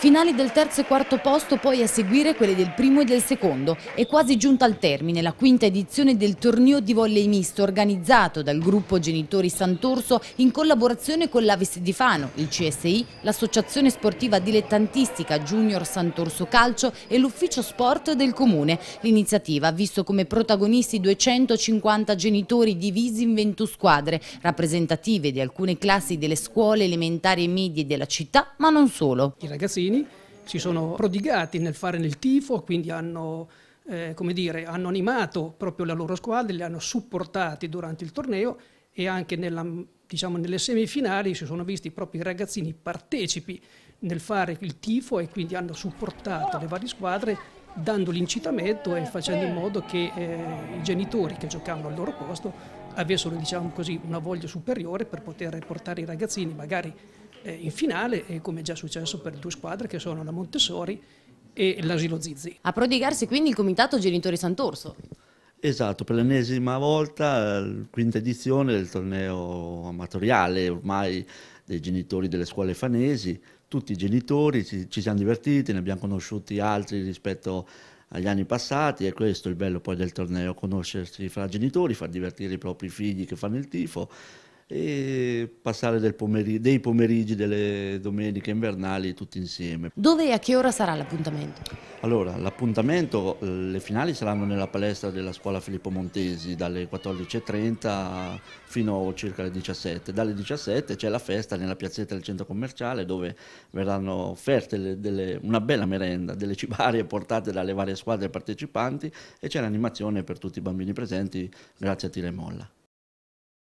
Finali del terzo e quarto posto, poi a seguire quelle del primo e del secondo. È quasi giunta al termine la quinta edizione del torneo di volley misto organizzato dal gruppo Genitori Sant'Orso in collaborazione con l'Avis di Fano, il CSI, l'Associazione Sportiva Dilettantistica Junior Sant'Orso Calcio e l'Ufficio Sport del Comune. L'iniziativa ha visto come protagonisti 250 genitori divisi in 20 squadre, rappresentative di alcune classi delle scuole elementari e medie della città, ma non solo. I ragazzi cittadini si sono prodigati nel fare il tifo, quindi hanno, eh, dire, hanno animato proprio la loro squadra, li hanno supportati durante il torneo e anche nella, diciamo, nelle semifinali si sono visti proprio i ragazzini partecipi nel fare il tifo e quindi hanno supportato le varie squadre dando l'incitamento e facendo in modo che eh, i genitori che giocavano al loro posto avessero diciamo così, una voglia superiore per poter portare i ragazzini magari eh, in finale, come è già successo per due squadre che sono la Montessori e l'Asilo Zizzi. A prodigarsi quindi il Comitato Genitori Sant'Orso. Esatto, per l'ennesima volta, eh, quinta edizione del torneo amatoriale ormai dei genitori delle scuole fanesi, tutti i genitori ci, ci siamo divertiti, ne abbiamo conosciuti altri rispetto agli anni passati e questo è il bello poi del torneo, conoscersi fra genitori, far divertire i propri figli che fanno il tifo e passare pomeriggio, dei pomeriggi delle domeniche invernali tutti insieme. Dove e a che ora sarà l'appuntamento? Allora, l'appuntamento, eh, le finali saranno nella palestra della scuola Filippo Montesi dalle 14.30 fino a circa le 17. Dalle 17 c'è la festa nella piazzetta del centro commerciale dove verranno offerte le, delle, una bella merenda, delle cibarie portate dalle varie squadre partecipanti e c'è l'animazione per tutti i bambini presenti grazie a Tire Molla.